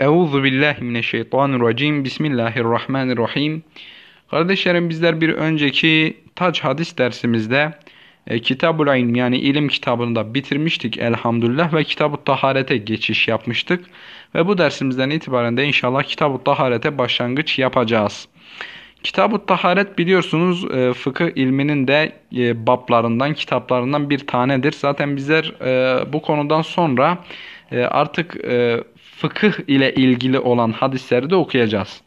Euzu billahi mineşşeytanirracim. Bismillahirrahmanirrahim. Kardeşlerim bizler bir önceki Tac hadis dersimizde e, Kitabul İlm yani ilim kitabını da bitirmiştik elhamdülillah ve kitab Taharete geçiş yapmıştık. Ve bu dersimizden itibaren de inşallah kitab Taharete başlangıç yapacağız. Kitab-ı Taharet biliyorsunuz e, fıkıh ilminin de e, bablarından, kitaplarından bir tanedir. Zaten bizler e, bu konudan sonra e, artık e, fıkıh ile ilgili olan hadisleri de okuyacağız.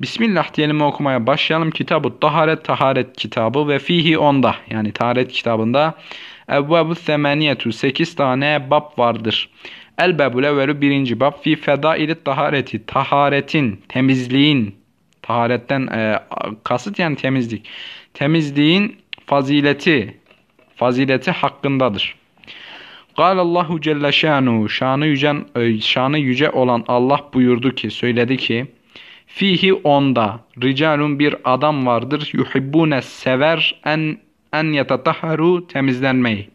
Bismillah diyelim okumaya başlayalım. Kitab-ı Taharet, Taharet kitabı ve fihi onda yani Taharet kitabında Evvebu Semeniyetu 8 tane bab vardır. El-Bebul Evvelu birinci bab fi fedaili tahareti taharetin temizliğin taharetten e, kasıt yani temizlik temizliğin fazileti fazileti hakkındadır. Allahu Celle Şanu şanı yüce, e, şanı yüce olan Allah buyurdu ki söyledi ki Fihi onda ricalun bir adam vardır yuhibbune sever en en yetatahharu temizlenmeyi.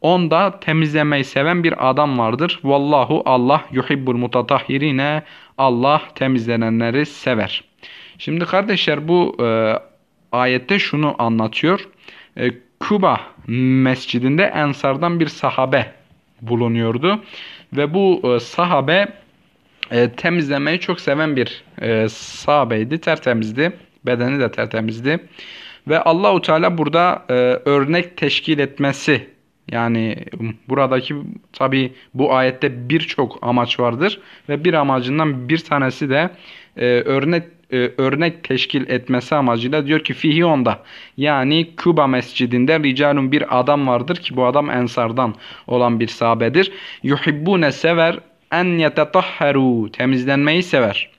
Onda temizlemeyi seven bir adam vardır. Vallahu Allah yuhibbul mutatahhirine Allah temizlenenleri sever. Şimdi kardeşler bu e, ayette şunu anlatıyor. E, Kuba mescidinde Ensar'dan bir sahabe bulunuyordu. Ve bu e, sahabe e, temizlemeyi çok seven bir e, sahabeydi. Tertemizdi. Bedeni de tertemizdi. Ve Allahu Teala burada e, örnek teşkil etmesi yani buradaki tabi bu ayette birçok amaç vardır ve bir amacından bir tanesi de e, örnek e, örnek teşkil etmesi amacıyla diyor ki fihi yani Kuba mescidinde ricalun bir adam vardır ki bu adam ensardan olan bir sahabedir. Yuhibbune sever en yetetahharu temizlenmeyi sever.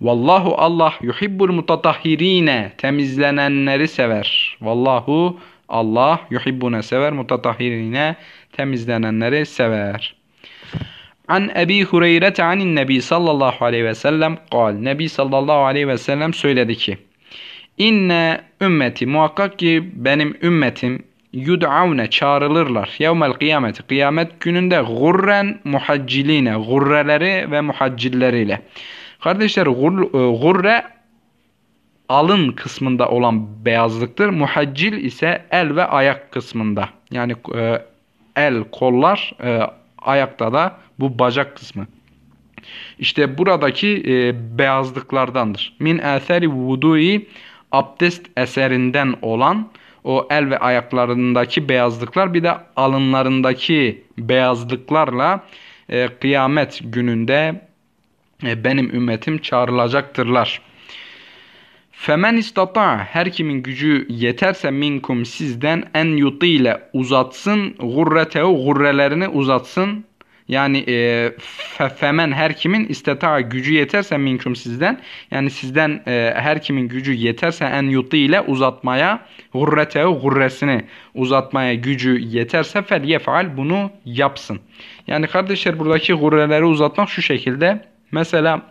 Vallahu Allah yuhibbul mutatahhirine temizlenenleri sever. Vallahu Allah yuhibbune sever mutatahhirine temizlenenleri sever. An Ebi Hureyrete, anin Nebi sallallahu aleyhi ve sellem kal. Nebi sallallahu aleyhi ve sellem söyledi ki İnne ümmeti muhakkak ki benim ümmetim yud'avne çağrılırlar. Yevmel kıyameti kıyamet gününde gurren muhacciline gurreleri ve muhaccilleriyle. Kardeşler gur, e, gurre alın kısmında olan beyazlıktır. Muhaccil ise el ve ayak kısmında. Yani e, el kollar e, ayakta da bu bacak kısmı. İşte buradaki e, beyazlıklardandır. Min eseri vudu'i abdest eserinden olan o el ve ayaklarındaki beyazlıklar bir de alınlarındaki beyazlıklarla e, kıyamet gününde e, benim ümmetim çağrılacaktırlar. Femen istata her kimin gücü yeterse minkum sizden en yuti ile uzatsın gurretehu gurrelerini uzatsın yani e, femen her kimin isteta gücü yeterse minkum sizden. Yani sizden e, her kimin gücü yeterse en yuti ile uzatmaya hurrete hurresini uzatmaya gücü yeterse fel yefal bunu yapsın. Yani kardeşler buradaki hurreleri uzatmak şu şekilde. Mesela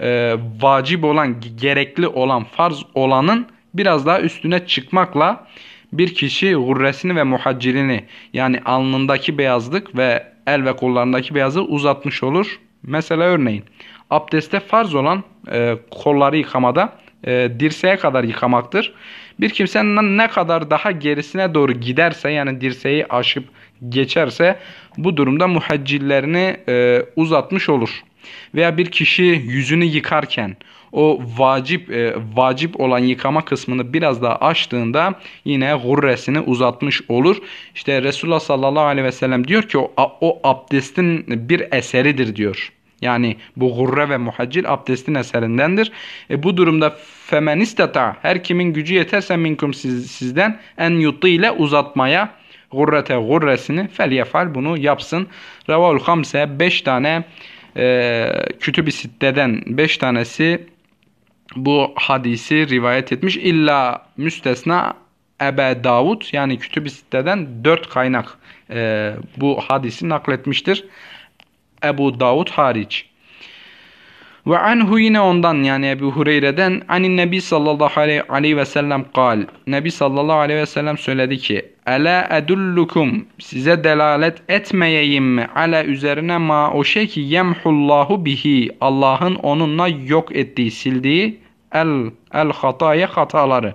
e, vacip olan, gerekli olan, farz olanın biraz daha üstüne çıkmakla bir kişi hurresini ve muhaccirini yani alnındaki beyazlık ve el ve kollarındaki beyazı uzatmış olur. Mesela örneğin abdeste farz olan e, kolları yıkamada e, dirseğe kadar yıkamaktır. Bir kimsenin ne kadar daha gerisine doğru giderse yani dirseği aşıp geçerse bu durumda muhaccillerini e, uzatmış olur veya bir kişi yüzünü yıkarken o vacip e, vacip olan yıkama kısmını biraz daha açtığında yine gurresini uzatmış olur. İşte Resulullah sallallahu aleyhi ve sellem diyor ki o, o abdestin bir eseridir diyor. Yani bu gurre ve muhaccil abdestin eserindendir. E, bu durumda femen istata her kimin gücü yeterse minkum siz, sizden en yutu ile uzatmaya gurrete gurresini fel yefal bunu yapsın. Revavul hamse 5 tane e, Kütüb-i Sitte'den 5 tanesi bu hadisi rivayet etmiş. İlla müstesna Ebe Davud yani Kütüb-i Sitte'den 4 kaynak e, bu hadisi nakletmiştir. Ebu Davud hariç. Ve anhu yine ondan yani Ebu Hureyre'den anin Nebi sallallahu aleyhi ve sellem kal. Nebi sallallahu aleyhi ve sellem söyledi ki Ela edullukum size delalet etmeyeyim mi ala üzerine ma o şey ki yemhullahu bihi Allah'ın onunla yok ettiği sildiği el el hataya hataları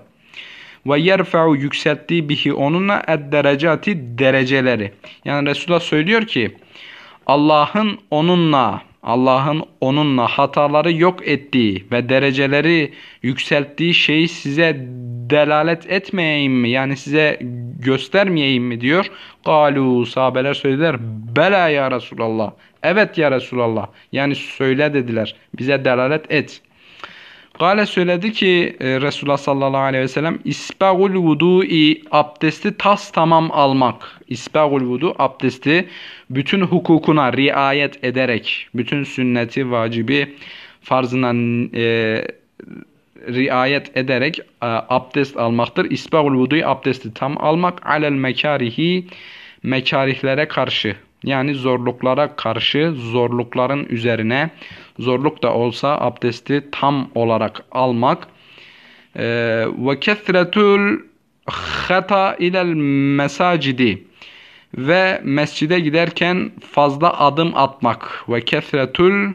ve yerfe'u yükselttiği bihi onunla ed derecati dereceleri. Yani Resulullah söylüyor ki Allah'ın onunla Allah'ın onunla hataları yok ettiği ve dereceleri yükselttiği şeyi size delalet etmeyeyim mi? Yani size göstermeyeyim mi diyor. Galu sahabeler söylediler. Bela ya Resulallah. Evet ya Resulallah. Yani söyle dediler. Bize delalet et. Gale söyledi ki e, Resulullah sallallahu aleyhi ve sellem isbagul vudu'i abdesti tas tamam almak. İsbagul vudu abdesti bütün hukukuna riayet ederek bütün sünneti vacibi farzına e, riayet ederek e, abdest almaktır. İsbagul vudu'i abdesti tam almak alel mekarihi mekarihlere karşı yani zorluklara karşı zorlukların üzerine zorluk da olsa abdesti tam olarak almak. Ee, ve kethretül hata ilel mesacidi ve mescide giderken fazla adım atmak ve kethretül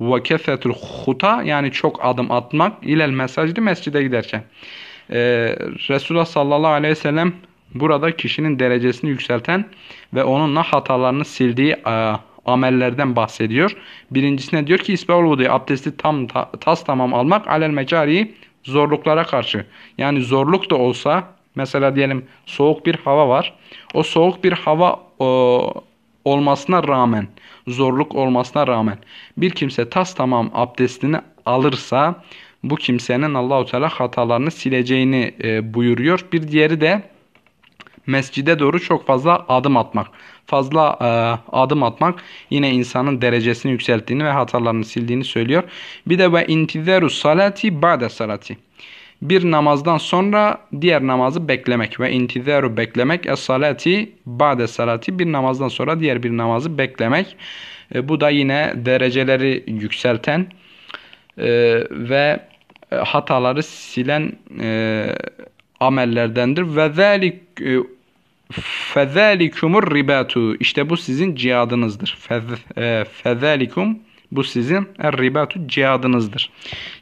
ve kethretül huta yani çok adım atmak ilel mesacidi mescide giderken ee, Resulullah sallallahu aleyhi ve sellem burada kişinin derecesini yükselten ve onunla hatalarını sildiği amellerden bahsediyor. Birincisine diyor ki isbahul vudu abdesti tam tas tamam almak alel mecari zorluklara karşı. Yani zorluk da olsa mesela diyelim soğuk bir hava var. O soğuk bir hava o, e, olmasına rağmen, zorluk olmasına rağmen bir kimse tas tamam abdestini alırsa bu kimsenin Allahu Teala hatalarını sileceğini e, buyuruyor. Bir diğeri de mescide doğru çok fazla adım atmak. Fazla e, adım atmak yine insanın derecesini yükselttiğini ve hatalarını sildiğini söylüyor. Bir de ve intizaru salati ba'de salati. Bir namazdan sonra diğer namazı beklemek ve intizaru beklemek es salati ba'de salati bir namazdan sonra diğer bir namazı beklemek. E, bu da yine dereceleri yükselten e, ve e, hataları silen e, amellerdendir. Ve zelik e, fezalikumur ribatu. İşte bu sizin cihadınızdır. E, Fezalikum bu sizin er ribatu cihadınızdır.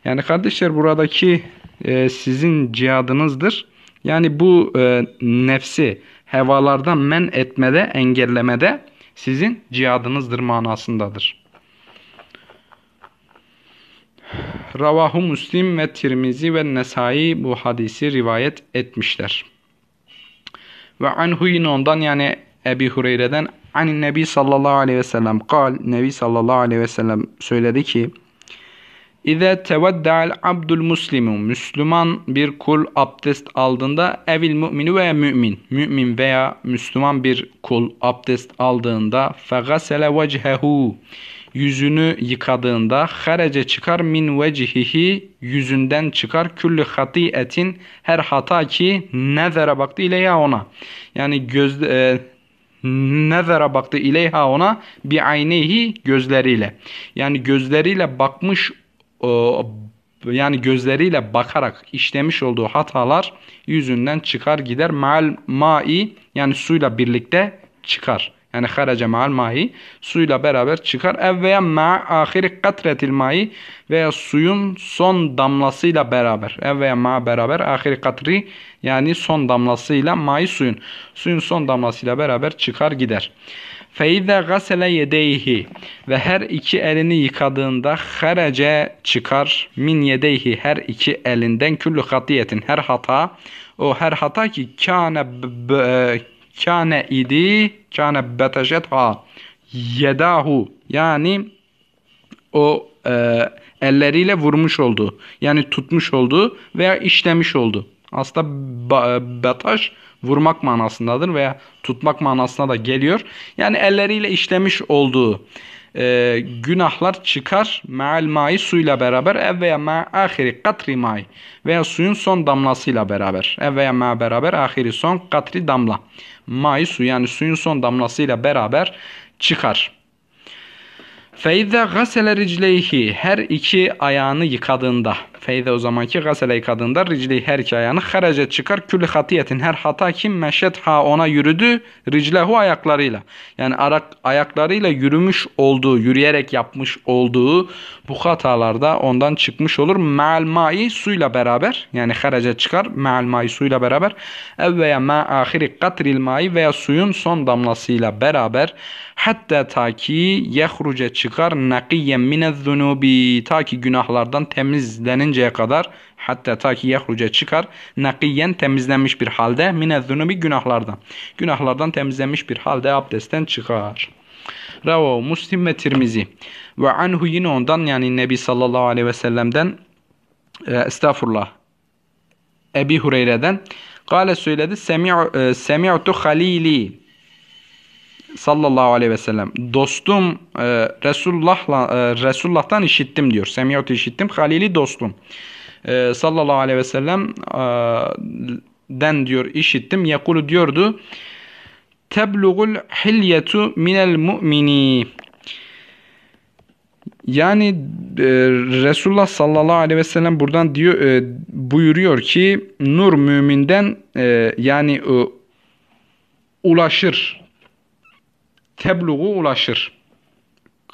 Yani kardeşler buradaki e, sizin cihadınızdır. Yani bu e, nefsi hevalardan men etmede, engellemede sizin cihadınızdır manasındadır. Ravahu Müslim ve Tirmizi ve Nesai bu hadisi rivayet etmişler. Ve anhu yine ondan yani Ebi Hureyre'den anin Nebi sallallahu aleyhi ve sellem kal Nebi sallallahu aleyhi ve sellem söyledi ki İze tevedda'al abdul muslimu Müslüman bir kul abdest aldığında evil müminu veya mümin mümin veya Müslüman bir kul abdest aldığında fegasele vecehu yüzünü yıkadığında harece çıkar min vecihihi yüzünden çıkar külli hati etin her hata ki nezere baktı ya ona. Yani göz e, nezere baktı ya ona bir aynehi gözleriyle. Yani gözleriyle bakmış e, yani gözleriyle bakarak işlemiş olduğu hatalar yüzünden çıkar gider. Mal mai yani suyla birlikte çıkar. Yani haraca ma'al mahi suyla beraber çıkar. Ev veya ma ahiri katretil mahi veya suyun son damlasıyla beraber. Ev veya ma beraber ahiri katri yani son damlasıyla mahi suyun. Suyun son damlasıyla beraber çıkar gider. Feize gasele yedeyhi ve her iki elini yıkadığında harece çıkar min yedeyhi her iki elinden küllü hatiyetin her hata o her hata ki kâne Kâne idi, kâne beteşetha yedahu. Yani o e, elleriyle vurmuş oldu. Yani tutmuş oldu veya işlemiş oldu. Aslında bataş e, vurmak manasındadır veya tutmak manasına da geliyor. Yani elleriyle işlemiş olduğu e, günahlar çıkar. Me'al mai suyla beraber. Ev veya ma ahiri katri mai. Veya suyun son damlasıyla beraber. Ev veya ma beraber ahiri son katri damla. Mai su yani suyun son damlasıyla beraber çıkar. Feize gasele ricleyhi her iki ayağını yıkadığında Feyde o zamanki gasele kadında ricli her iki ayağını harece çıkar. Külü hatiyetin her hata kim meşet ha ona yürüdü riclehu ayaklarıyla. Yani arak, ayaklarıyla yürümüş olduğu, yürüyerek yapmış olduğu bu hatalarda ondan çıkmış olur. Me'al suyla beraber yani harece çıkar. Me'al suyla beraber. Ev veya ma ahiri katril ma'i veya suyun son damlasıyla beraber hatta ta ki yehruce çıkar nakiyen minez zunubi ta ki günahlardan temizlenince çıkıncaya kadar hatta ta ki yahruca çıkar nakiyen temizlenmiş bir halde mine zunubi günahlardan. Günahlardan temizlenmiş bir halde abdestten çıkar. Ravo Muslim ve Tirmizi ve anhu yine ondan yani Nebi sallallahu aleyhi ve sellem'den e, estağfurullah Ebi Hureyre'den Kale söyledi e, Semi'tu Halili sallallahu aleyhi ve sellem dostum e, Resulullah'la e, Resulullah'tan işittim diyor. Semiyatı işittim. Halili dostum. E, sallallahu aleyhi ve sellem e, den diyor işittim. Yakulu diyordu. Teblugul hilyetu minel mu'mini. Yani e, Resulullah sallallahu aleyhi ve sellem buradan diyor e, buyuruyor ki nur müminden e, yani e, ulaşır tebluğu ulaşır.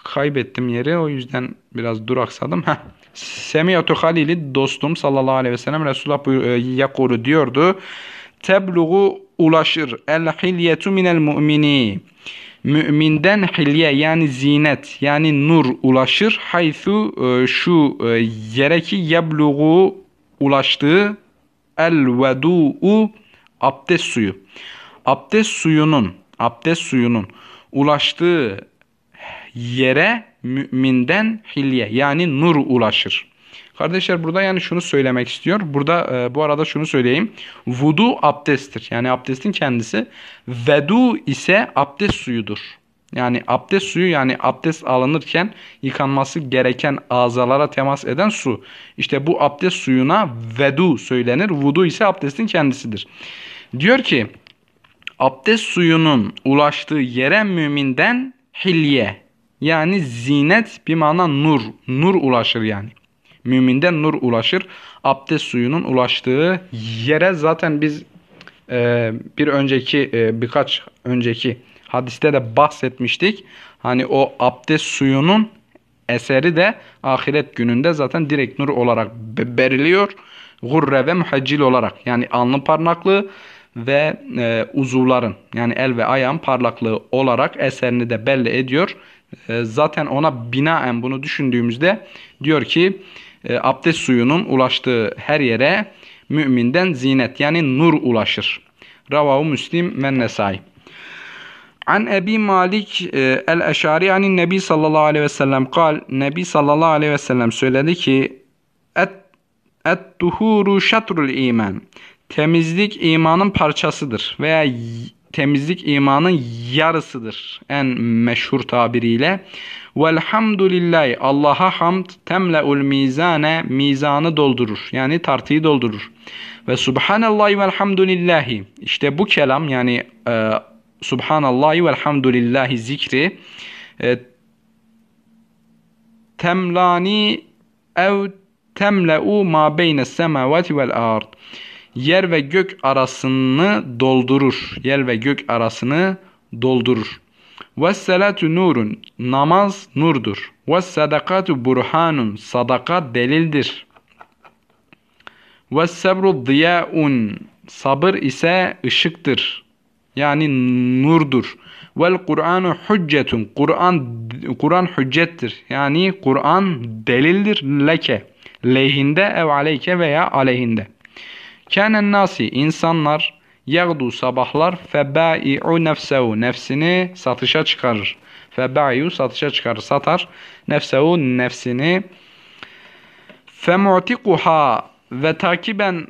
Kaybettim yeri o yüzden biraz duraksadım. Heh. Semiyatü Halil'i dostum sallallahu aleyhi ve sellem Resulullah yakulu e, diyordu. Tebluğu ulaşır. El hilyetu minel mu'mini. Müminden hilye yani zinet yani nur ulaşır. Haythu e, şu e, yere ki yebluğu ulaştığı el vedu'u abdest suyu. Abdest suyunun abdest suyunun ulaştığı yere müminden hilye yani nur ulaşır. Kardeşler burada yani şunu söylemek istiyor. Burada e, bu arada şunu söyleyeyim. Vudu abdesttir. Yani abdestin kendisi. Vedu ise abdest suyudur. Yani abdest suyu yani abdest alınırken yıkanması gereken ağzalara temas eden su. İşte bu abdest suyuna vedu söylenir. Vudu ise abdestin kendisidir. Diyor ki abdest suyunun ulaştığı yere müminden hilye yani zinet bir mana nur, nur ulaşır yani. Müminden nur ulaşır. Abdest suyunun ulaştığı yere zaten biz e, bir önceki e, birkaç önceki hadiste de bahsetmiştik. Hani o abdest suyunun eseri de ahiret gününde zaten direkt nur olarak belirliyor. Gurre ve muhaccil olarak yani alnı parnaklı ve e, uzuvların yani el ve ayağın parlaklığı olarak eserini de belli ediyor. E, zaten ona binaen bunu düşündüğümüzde diyor ki e, abdest suyunun ulaştığı her yere müminden zinet yani nur ulaşır. Ravahu Müslim ve Nesai. An Ebi Malik e, el-Eşari yani Nebi sallallahu aleyhi ve sellem kal. Nebi sallallahu aleyhi ve sellem söyledi ki Et, et tuhuru şatrul iman. Temizlik imanın parçasıdır veya temizlik imanın yarısıdır en meşhur tabiriyle. Velhamdülillahi Allah'a hamd temleul mizane mizanı doldurur yani tartıyı doldurur. Ve subhanallahi velhamdülillahi işte bu kelam yani e, subhanallahi velhamdülillahi zikri e, temlani ev temle'u ma beyne semavati vel ard yer ve gök arasını doldurur. Yer ve gök arasını doldurur. Ve selatu nurun. Namaz nurdur. Ve sadakatu burhanun. Sadaka delildir. Ve sebru ziyaun. Sabır ise ışıktır. Yani nurdur. Vel Kur'anu hüccetun. Kur'an Kur'an hüccettir. Yani Kur'an delildir leke. Lehinde ev aleyke veya aleyhinde. Kânen nasi insanlar yagdu sabahlar febai'u nefsehu nefsini satışa çıkarır. Febai'u satışa çıkarır satar. Nefsehu nefsini femu'tikuha ve takiben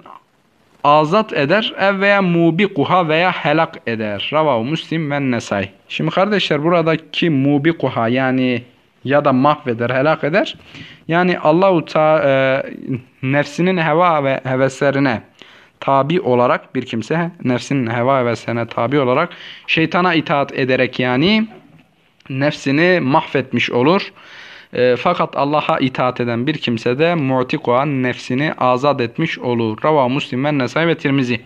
azat eder ev veya mubikuha veya helak eder. Ravahu Müslim ve nesay. Şimdi kardeşler buradaki mubikuha yani ya da mahveder, helak eder. Yani Allahu ta e, nefsinin heva ve heveslerine tabi olarak bir kimse nefsinin heva hevesine tabi olarak şeytana itaat ederek yani nefsini mahvetmiş olur. E, fakat Allah'a itaat eden bir kimse de mu'tik olan nefsini azat etmiş olur. Rava Müslim ve Nesai ve Tirmizi.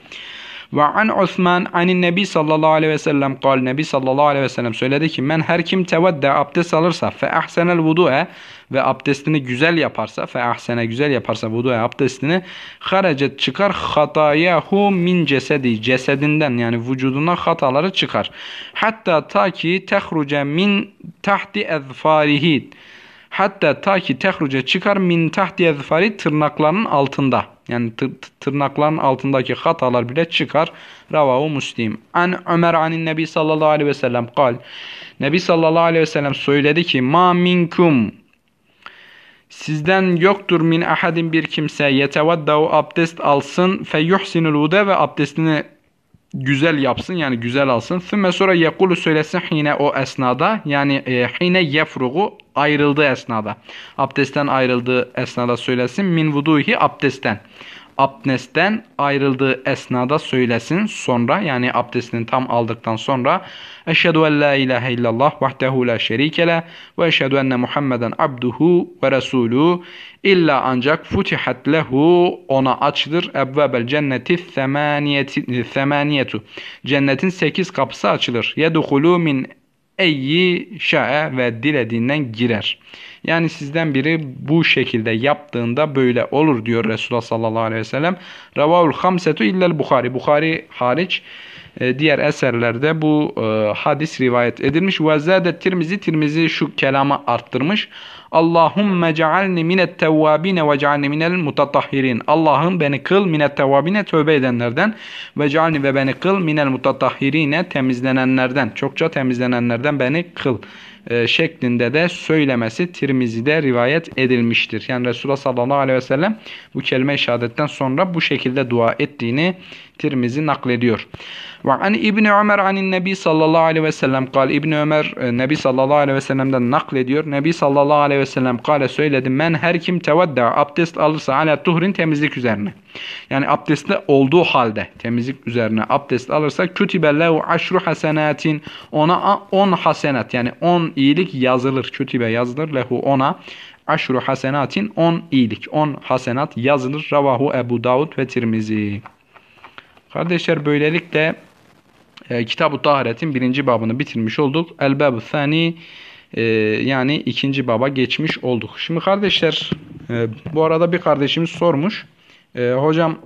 Ve an Osman anin Nebi sallallahu aleyhi ve sellem kal Nebi sallallahu aleyhi ve sellem söyledi ki men her kim tevedde abdest alırsa fe ahsenel vudu'e ve abdestini güzel yaparsa fe ahsene güzel yaparsa vudu'e abdestini haracet çıkar hatayahu min cesedi cesedinden yani vücuduna hataları çıkar. Hatta ta ki tehruce min tahti ezfarihid. Hatta ta ki tehruce çıkar min tahti ezfari tırnaklarının altında. Yani tırnakların altındaki hatalar bile çıkar. Ravahu muslim An Ömer anin Nebi sallallahu aleyhi ve sellem kal. Nebi sallallahu aleyhi ve sellem söyledi ki ma minkum Sizden yoktur min ahadin bir kimse yetevaddau abdest alsın fe yuhsinul vude ve abdestini güzel yapsın yani güzel alsın. Sümme sonra yekulu söylesin hine o esnada yani e, hine yefrugu ayrıldığı esnada. Abdestten ayrıldığı esnada söylesin. Min vuduhi abdestten. Abdestten ayrıldığı esnada söylesin. Sonra yani abdestini tam aldıktan sonra Eşhedü en la ilahe illallah vahdehu la şerikele ve eşhedü enne Muhammeden abduhu ve resulü illa ancak futihat lehu ona açılır ebvebel cenneti semaniyetu cennetin sekiz kapısı açılır. Yedhulu min eyyi şa'e ve dilediğinden girer. Yani sizden biri bu şekilde yaptığında böyle olur diyor Resulullah sallallahu aleyhi ve sellem. Ravavul hamsetu illel Bukhari. Bukhari hariç e, diğer eserlerde bu e, hadis rivayet edilmiş. Ve zâde tirmizi tirmizi şu kelamı arttırmış. Allahumme cealni minet tevvabine ve cealni minel mutatahhirin. Allah'ım beni kıl minet tevvabine tövbe edenlerden ve cealni ve beni kıl minel mutatahhirine temizlenenlerden. Çokça temizlenenlerden beni kıl. E, şeklinde de söylemesi Tirmizi'de rivayet edilmiştir. Yani Resulullah sallallahu aleyhi ve sellem bu kelime-i şehadetten sonra bu şekilde dua ettiğini Tirmizi naklediyor. Ve an İbni Ömer anin Nebi sallallahu aleyhi ve sellem kal. İbni Ömer e, Nebi sallallahu aleyhi ve sellem'den naklediyor. Nebi sallallahu aleyhi ve sellem kale söyledi. Men her kim tevedda abdest alırsa ala tuhrin temizlik üzerine. Yani abdestli olduğu halde temizlik üzerine abdest alırsa kütübe lehu aşru hasenatin ona 10 hasenat yani 10 iyilik yazılır. Kütübe yazılır lehu ona. Aşru hasenatin 10 iyilik. 10 hasenat yazılır. Ravahu Ebu Davud ve Tirmizi. Kardeşler böylelikle e, Kitab-ı Taharet'in birinci babını bitirmiş olduk. El-Bab-ı Thani e, yani ikinci baba geçmiş olduk. Şimdi kardeşler e, bu arada bir kardeşimiz sormuş. E, hocam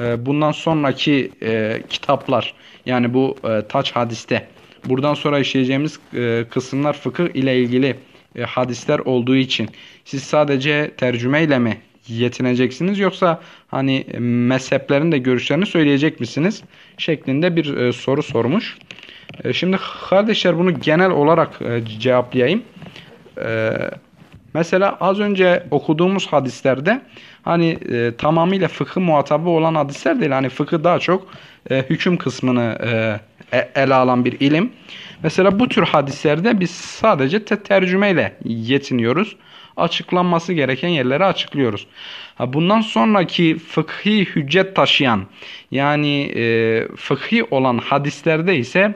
e, bundan sonraki e, kitaplar yani bu e, Taç Hadis'te Buradan sonra işleyeceğimiz e, kısımlar fıkıh ile ilgili e, hadisler olduğu için siz sadece tercüme ile mi yetineceksiniz yoksa hani e, mezheplerin de görüşlerini söyleyecek misiniz şeklinde bir e, soru sormuş. E, şimdi kardeşler bunu genel olarak e, cevaplayayım. E, mesela az önce okuduğumuz hadislerde hani e, tamamıyla fıkıh muhatabı olan hadisler değil. Hani fıkıh daha çok e, hüküm kısmını e, e, ele alan bir ilim. Mesela bu tür hadislerde biz sadece te tercümeyle yetiniyoruz. Açıklanması gereken yerleri açıklıyoruz. Ha, bundan sonraki fıkhi hüccet taşıyan yani e, fıkhi olan hadislerde ise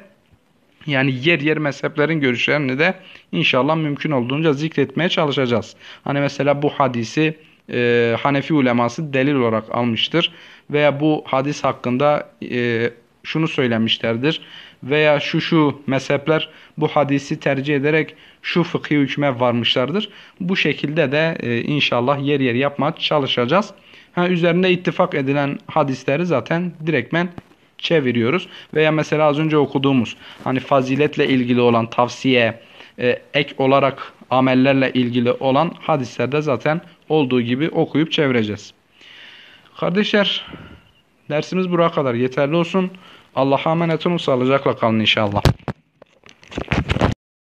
yani yer yer mezheplerin görüşlerini de inşallah mümkün olduğunca zikretmeye çalışacağız. Hani mesela bu hadisi e, Hanefi uleması delil olarak almıştır veya bu hadis hakkında e, şunu söylemişlerdir veya şu şu mezhepler bu hadisi tercih ederek şu fıkhi hükme varmışlardır. Bu şekilde de e, inşallah yer yer yapmaya çalışacağız. Ha, üzerinde ittifak edilen hadisleri zaten direktmen çeviriyoruz. Veya mesela az önce okuduğumuz hani faziletle ilgili olan tavsiye, e, ek olarak amellerle ilgili olan hadislerde zaten olduğu gibi okuyup çevireceğiz. Kardeşler Dersimiz buraya kadar yeterli olsun. Allah'a emanet olun. Sağlıcakla kalın inşallah.